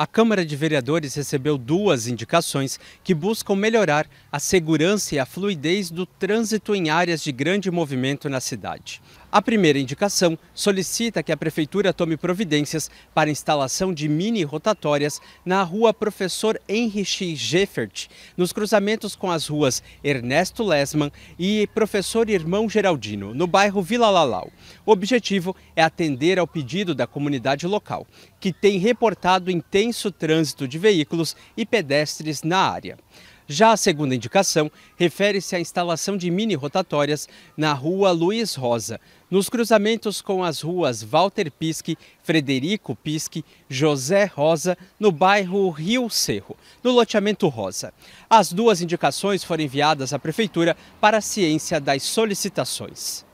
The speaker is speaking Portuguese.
a Câmara de Vereadores recebeu duas indicações que buscam melhorar a segurança e a fluidez do trânsito em áreas de grande movimento na cidade. A primeira indicação solicita que a Prefeitura tome providências para instalação de mini rotatórias na rua Professor Henrique Geffert, nos cruzamentos com as ruas Ernesto Lesman e Professor Irmão Geraldino, no bairro Vila Lalau. O objetivo é atender ao pedido da comunidade local, que tem reportado intenso trânsito de veículos e pedestres na área. Já a segunda indicação refere-se à instalação de mini rotatórias na rua Luiz Rosa, nos cruzamentos com as ruas Walter Pisque, Frederico Pisque, José Rosa, no bairro Rio Cerro, no loteamento Rosa. As duas indicações foram enviadas à Prefeitura para a ciência das solicitações.